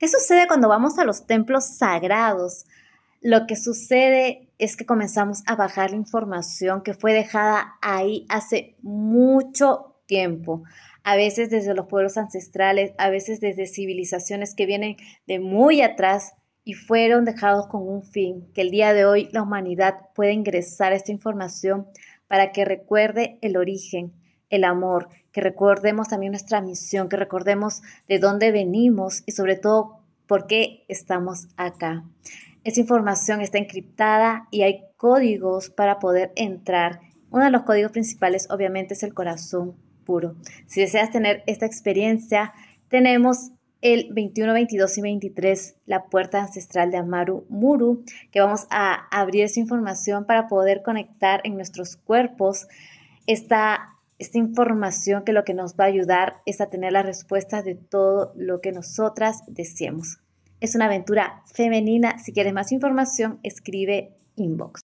¿Qué sucede cuando vamos a los templos sagrados? Lo que sucede es que comenzamos a bajar la información que fue dejada ahí hace mucho tiempo. A veces desde los pueblos ancestrales, a veces desde civilizaciones que vienen de muy atrás y fueron dejados con un fin, que el día de hoy la humanidad puede ingresar esta información para que recuerde el origen, el amor, que recordemos también nuestra misión, que recordemos de dónde venimos y sobre todo por qué estamos acá. Esa información está encriptada y hay códigos para poder entrar. Uno de los códigos principales obviamente es el corazón puro. Si deseas tener esta experiencia, tenemos el 21, 22 y 23, la puerta ancestral de Amaru Muru, que vamos a abrir esa información para poder conectar en nuestros cuerpos esta esta información que lo que nos va a ayudar es a tener las respuestas de todo lo que nosotras deseamos. Es una aventura femenina. Si quieres más información, escribe inbox.